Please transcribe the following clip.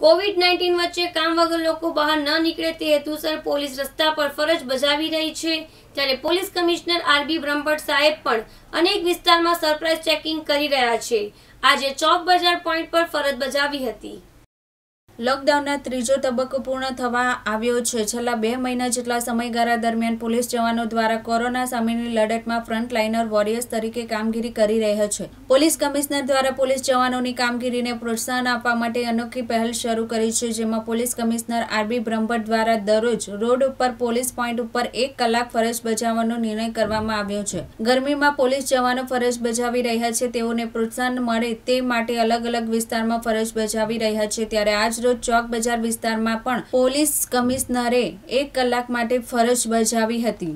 Covid nineteen વચ્ચે કામ વગર લોકો બહાર ન નીકળે તે હેતુસર પોલીસ રસ્તા પર ફરજ બજાવી રહી છે ત્યારે પોલીસ કમિશનર આરબી બ્રહ્મભટ્ટ સાહેબ પણ અનેક વિસ્તારમાં સરપ્રાઇઝ ચેકિંગ કરી રહ્યા છે આજે ચોક બજાર પોઈન્ટ પર ફરજ બજાવી હતી લોકડાઉનના ત્રીજો તબક્કો પૂર્ણ થવા આવ્યો છે છેલ્લા બે મહિના જેટલા સમયગાળા દરમિયાન પોલીસ જવાનો દ્વારા કોરોના સામેની લડતમાં ફ્રન્ટલાઇનર વોરિયર્સ તરીકે કામગીરી કરી રહ્યા છે પોલીસ કમિશનર દ્વારા પોલીસ જવાનોની કામગીરીને પ્રોત્સાહન આપવા માટે અનોખી પહેલ શરૂ કરી છે જેમાં પોલીસ કમિશનર આરબી બ્રહ્મભટ્ટ દ્વારા દરરોજ રોડ ઉપર પોલીસ પોઈન્ટ ઉપર એક કલાક ફરજ બજાવવાનો નિર્ણય કરવામાં આવ્યો છે ગરમીમાં પોલીસ જવાનો ફરજ બજાવી રહ્યા છે તેઓને પ્રોત્સાહન મળે તે માટે અલગ અલગ વિસ્તારમાં ફરજ બજાવી રહ્યા છે ત્યારે આજ તો ચોક બજાર વિસ્તારમાં પણ પોલીસ કમિશનરે એક કલાક માટે ફરજ બજાવી હતી